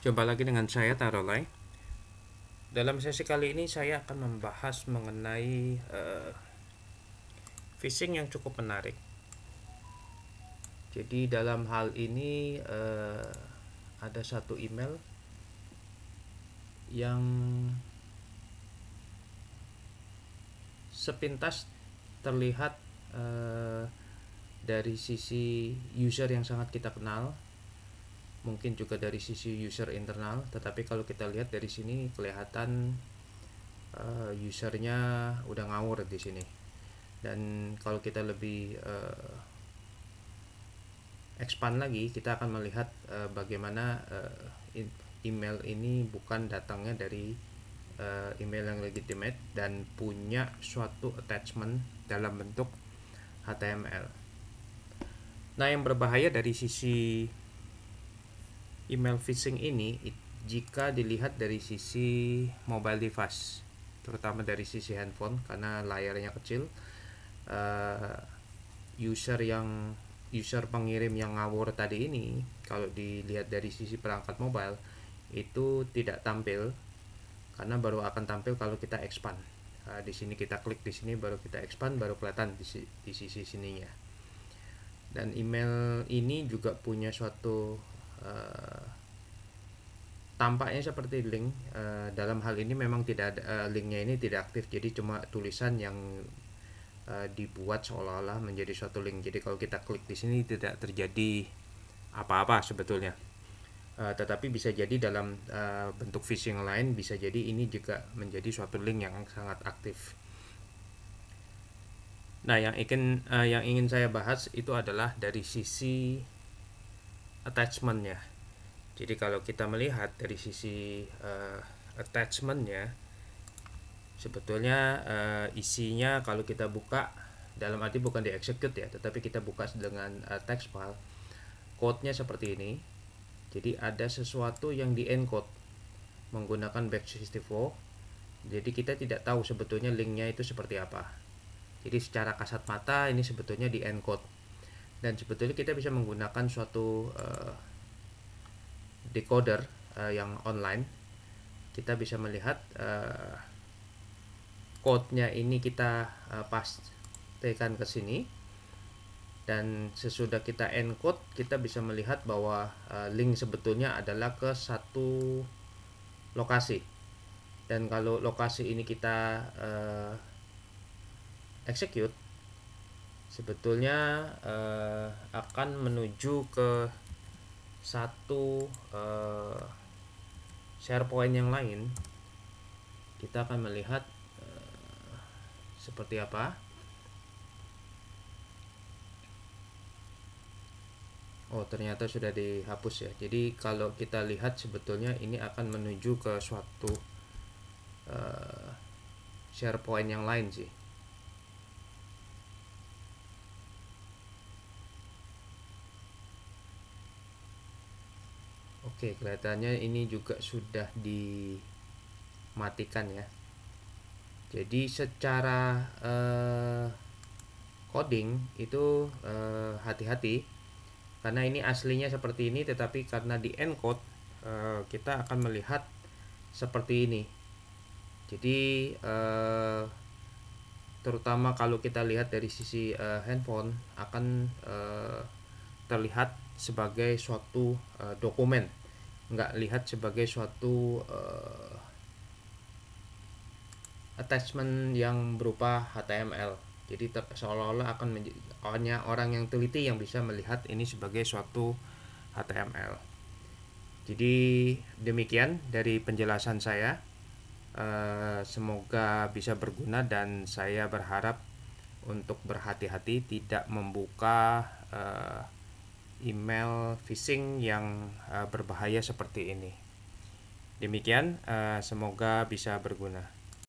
Jumpa lagi dengan saya Tarolai. Dalam sesi kali ini saya akan membahas mengenai uh, eh, phishing yang cukup menarik. Jadi dalam hal ini uh, ada satu email yang sepintas terlihat uh, dari sisi user yang sangat kita kenal mungkin juga dari sisi user internal tetapi kalau kita lihat dari sini kelihatan uh, usernya udah ngawur di sini dan kalau kita lebih uh, expand lagi kita akan melihat uh, bagaimana uh, email ini bukan datangnya dari uh, email yang legitimate dan punya suatu attachment dalam bentuk HTML nah yang berbahaya dari sisi email phishing ini jika dilihat dari sisi mobile device terutama dari sisi handphone karena layarnya kecil uh, user yang user pengirim yang ngawur tadi ini kalau dilihat dari sisi perangkat mobile itu tidak tampil karena baru akan tampil kalau kita expand uh, di sini kita klik di sini baru kita expand baru kelihatan di, di sisi sininya dan email ini juga punya suatu Eh, tampaknya seperti link uh, dalam hal ini memang tidak ada, uh, linknya ini tidak aktif jadi cuma tulisan yang uh, dibuat seolah-olah menjadi suatu link jadi kalau kita klik di sini tidak terjadi apa-apa sebetulnya uh, tetapi bisa jadi dalam uh, bentuk phishing lain bisa jadi ini juga menjadi suatu link yang sangat aktif nah yang ingin uh, yang ingin saya bahas itu adalah dari sisi attachmentnya jadi kalau kita melihat dari sisi uh, attachmentnya sebetulnya uh, isinya kalau kita buka dalam arti bukan di execute ya tetapi kita buka dengan uh, text file code-nya seperti ini jadi ada sesuatu yang di encode menggunakan batch 64 jadi kita tidak tahu sebetulnya linknya itu seperti apa jadi secara kasat mata ini sebetulnya di encode dan sebetulnya kita bisa menggunakan suatu uh, decoder uh, yang online kita bisa melihat uh, code-nya ini kita uh, pastikan ke sini dan sesudah kita encode kita bisa melihat bahwa uh, link sebetulnya adalah ke satu lokasi dan kalau lokasi ini kita uh, execute sebetulnya uh, akan menuju ke satu eh, share point yang lain kita akan melihat uh, seperti apa Oh ternyata sudah dihapus ya jadi kalau kita lihat sebetulnya ini akan menuju ke suatu uh, point yang lain sih Oke, kelihatannya ini juga sudah dimatikan ya. Jadi secara eh, coding itu eh, hati-hati eh, karena ini aslinya seperti ini tetapi karena di encode eh, kita akan melihat seperti ini. Jadi eh, terutama kalau kita lihat dari sisi eh, handphone akan eh, terlihat sebagai suatu eh, dokumen nggak lihat sebagai suatu uh, attachment yang berupa HTML jadi seolah-olah akan hanya orang yang teliti yang bisa melihat ini sebagai suatu HTML jadi demikian dari penjelasan saya uh, semoga bisa berguna dan saya berharap untuk berhati-hati tidak membuka uh, email phishing yang eh, berbahaya seperti ini. Demikian, eh, semoga bisa berguna.